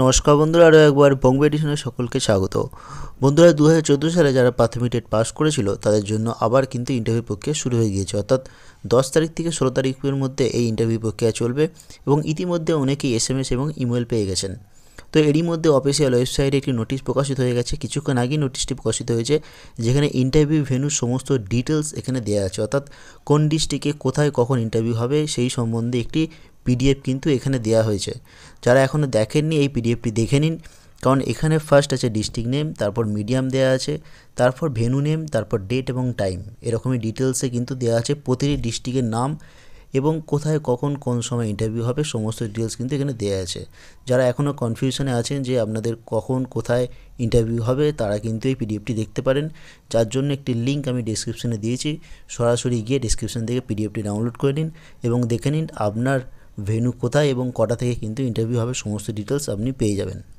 নমস্কার বন্ধুরা আরও একবার বোম্বে এডিশনে সকলকে স্বাগত বন্ধুরা দু হাজার সালে যারা প্রাথমিক টেট পাস করেছিল তাদের জন্য আবার কিন্তু ইন্টারভিউ প্রক্রিয়া শুরু হয়ে গিয়েছে অর্থাৎ দশ তারিখ থেকে ষোলো তারিখের মধ্যে এই ইন্টারভিউ প্রক্রিয়া চলবে এবং ইতিমধ্যে অনেকেই এস এবং ইমেল পেয়ে গেছেন তো এরই মধ্যে অফিসিয়াল ওয়েবসাইটে একটি নোটিশ প্রকাশিত হয়ে গেছে কিছুক্ষণ আগেই নোটিশটি প্রকাশিত হয়েছে যেখানে ইন্টারভিউ ভেনুর সমস্ত ডিটেলস এখানে দেওয়া আছে অর্থাৎ কোন ডিস্ট্রিক্টে কোথায় কখন ইন্টারভিউ হবে সেই সম্বন্ধে একটি পিডিএফ কিন্তু এখানে দেওয়া হয়েছে যারা এখনও দেখেননি এই পিডিএফটি দেখে নিন কারণ এখানে ফার্স্ট আছে ডিস্ট্রিক্ট নেম তারপর মিডিয়াম দেওয়া আছে তারপর ভেনু নেম তারপর ডেট এবং টাইম এরকমই ডিটেলসে কিন্তু দেওয়া আছে প্রতিটি ডিস্ট্রিক্টের নাম এবং কোথায় কখন কোন সময় ইন্টারভিউ হবে সমস্ত ডিটেলস কিন্তু এখানে দেওয়া আছে যারা এখনও কনফিউশনে আছেন যে আপনাদের কখন কোথায় ইন্টারভিউ হবে তারা কিন্তু এই পিডিএফটি দেখতে পারেন যার জন্য একটি লিঙ্ক আমি ডিসক্রিপশনে দিয়েছি সরাসরি গিয়ে ডিসক্রিপশন থেকে পিডিএফটি ডাউনলোড করে নিন এবং দেখে নিন আপনার ভেনু কোথায় এবং কটা থেকে কিন্তু ইন্টারভিউ হবে সমস্ত ডিটেলস আপনি পেয়ে যাবেন